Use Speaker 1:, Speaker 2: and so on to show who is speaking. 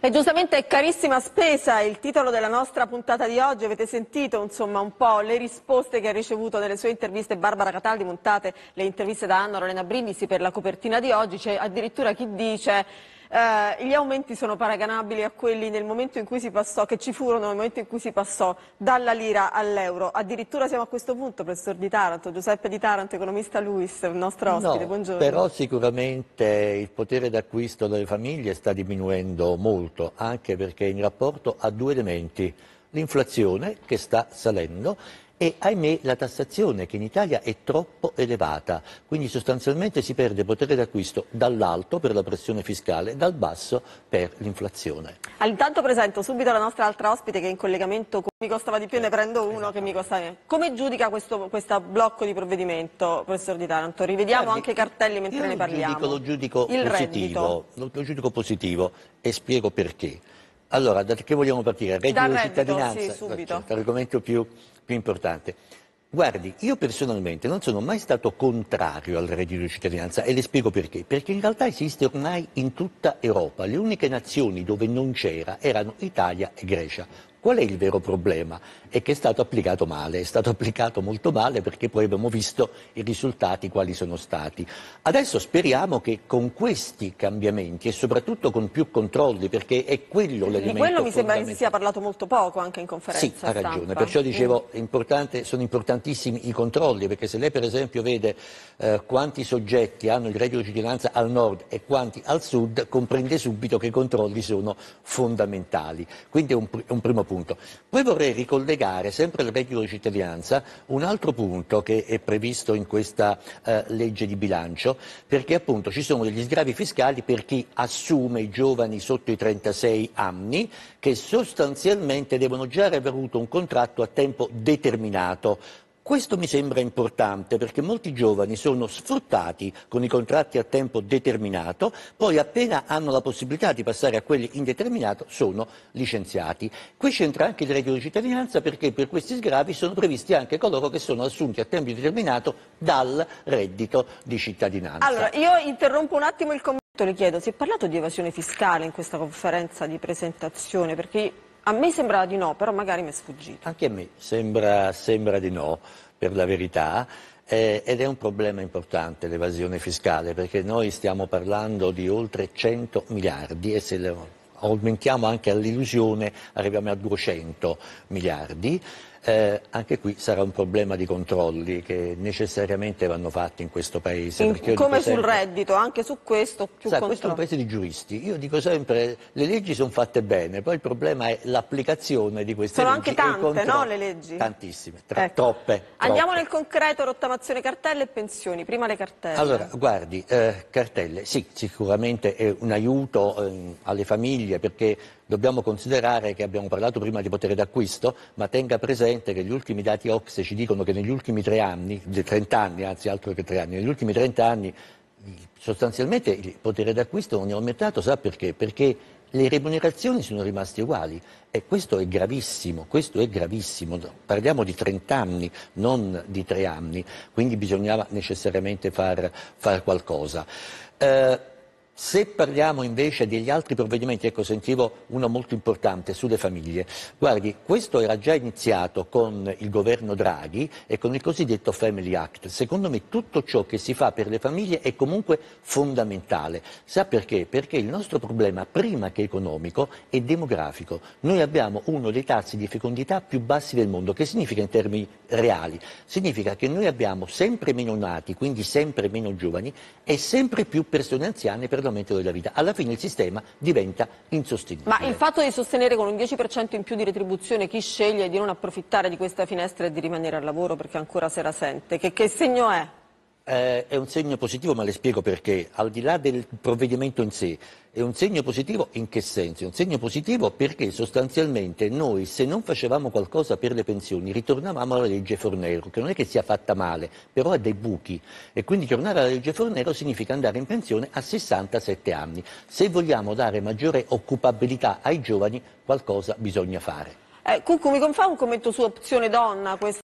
Speaker 1: E giustamente carissima spesa il titolo della nostra puntata di oggi, avete sentito insomma un po' le risposte che ha ricevuto nelle sue interviste Barbara Cataldi, montate le interviste da Anna Lorena Brindisi per la copertina di oggi, c'è addirittura chi dice eh, gli aumenti sono paragonabili a quelli passò, che ci furono nel momento in cui si passò dalla lira all'euro. Addirittura siamo a questo punto, professor Di Taranto, Giuseppe Di Taranto, economista Luis, il nostro ospite, no, buongiorno. Però
Speaker 2: sicuramente il potere d'acquisto delle famiglie sta diminuendo molto, anche perché in rapporto a due elementi l'inflazione che sta salendo e ahimè la tassazione che in Italia è troppo elevata, quindi sostanzialmente si perde potere d'acquisto dall'alto per la pressione fiscale, dal basso per l'inflazione.
Speaker 1: Intanto presento subito la nostra altra ospite che è in collegamento con... mi costava di più, ne prendo uno che mi costa meno. Come giudica questo blocco di provvedimento, professor Di Taranto? Rivediamo anche i cartelli mentre ne parliamo.
Speaker 2: Giudico, lo, giudico positivo, lo, lo giudico positivo e spiego perché. Allora, da che vogliamo partire? Reddito, reddito cittadinanza, sì, certo, l'argomento più, più importante. Guardi, io personalmente non sono mai stato contrario al reddito di cittadinanza e le spiego perché. Perché in realtà esiste ormai in tutta Europa. Le uniche nazioni dove non c'era erano Italia e Grecia. Qual è il vero problema? È che è stato applicato male, è stato applicato molto male perché poi abbiamo visto i risultati quali sono stati. Adesso speriamo che con questi cambiamenti e soprattutto con più controlli, perché è quello l'elemento Di quello mi sembra che si sia
Speaker 1: parlato molto poco anche in conferenza Sì, ha ragione, stampa. perciò dicevo
Speaker 2: importante, sono importantissimi i controlli, perché se lei per esempio vede eh, quanti soggetti hanno il reddito di cittadinanza al nord e quanti al sud, comprende subito che i controlli sono fondamentali. Quindi è un, pr- un primo punto. Poi vorrei ricollegare sempre al reddito di cittadinanza un altro punto che è previsto in questa eh, legge di bilancio, perché appunto ci sono degli sgravi fiscali per chi assume i giovani sotto i 36 anni che sostanzialmente devono già aver avuto un contratto a tempo determinato questo mi sembra importante perché molti giovani sono sfruttati con i contratti a tempo determinato, poi appena hanno la possibilità di passare a quelli indeterminato sono licenziati. Qui c'entra anche il reddito di cittadinanza perché per questi sgravi sono previsti anche coloro che sono assunti a tempo determinato dal reddito di cittadinanza.
Speaker 1: Allora, io interrompo un attimo il commento, le chiedo, si è parlato di evasione fiscale in questa conferenza di presentazione? Perché a me sembra di no, però magari mi è sfuggito.
Speaker 2: Anche a me sembra, sembra di no, per la verità. Eh, ed è un problema importante l'evasione fiscale perché noi stiamo parlando di oltre 100 miliardi e se le aumentiamo anche all'illusione arriviamo a 200 miliardi. Eh, anche qui sarà un problema di controlli che necessariamente vanno fatti in questo Paese. In, come sempre, sul
Speaker 1: reddito, anche su questo più sa, Questo è un
Speaker 2: Paese di giuristi. Io dico sempre le leggi sono fatte bene, poi il problema è l'applicazione di queste sono leggi. Sono anche tante, no, le leggi? Tantissime, tra, ecco. troppe, troppe, Andiamo
Speaker 1: nel concreto, rottamazione cartelle e pensioni. Prima le cartelle. Allora,
Speaker 2: guardi, eh, cartelle, sì, sicuramente è un aiuto eh, alle famiglie perché dobbiamo considerare che abbiamo parlato prima di potere d'acquisto, ma tenga presente presente che gli ultimi dati OXE ci dicono che negli ultimi tre anni, 30 anni, anzi altro che tre anni, negli ultimi 30 anni sostanzialmente il potere d'acquisto non è aumentato, sa perché? Perché le remunerazioni sono rimaste uguali e questo è gravissimo, questo è gravissimo. Parliamo di 30 anni, non di tre anni, quindi bisognava necessariamente far, far qualcosa. Eh, se parliamo invece degli altri provvedimenti, ecco sentivo uno molto importante sulle famiglie. Guardi, questo era già iniziato con il governo Draghi e con il cosiddetto Family Act. Secondo me tutto ciò che si fa per le famiglie è comunque fondamentale. Sa perché? Perché il nostro problema, prima che economico, è demografico. Noi abbiamo uno dei tassi di fecondità più bassi del mondo, che significa in termini reali? Significa che noi abbiamo sempre meno nati, quindi sempre meno giovani, e sempre più persone anziane per la regolamento della vita. Alla fine il sistema diventa insostenibile.
Speaker 1: Ma il fatto di sostenere con un 10% in più di retribuzione chi sceglie di non approfittare di questa finestra e di rimanere al lavoro perché ancora se la sente, che, che segno è?
Speaker 2: eh, è un segno positivo, ma le spiego perché, al di là del provvedimento in sé, è un segno positivo in che senso? È un segno positivo perché sostanzialmente noi se non facevamo qualcosa per le pensioni ritornavamo alla legge Fornero, che non è che sia fatta male, però ha dei buchi e quindi tornare alla legge Fornero significa andare in pensione a 67 anni. Se vogliamo dare maggiore occupabilità ai giovani qualcosa bisogna fare.
Speaker 1: Eh, Cucco, mi confà un commento su opzione donna? Questa...